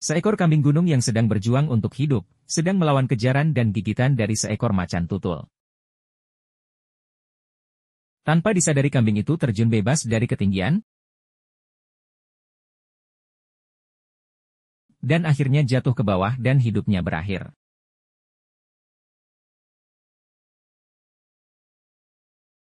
Seekor kambing gunung yang sedang berjuang untuk hidup, sedang melawan kejaran dan gigitan dari seekor macan tutul. Tanpa disadari kambing itu terjun bebas dari ketinggian, dan akhirnya jatuh ke bawah dan hidupnya berakhir.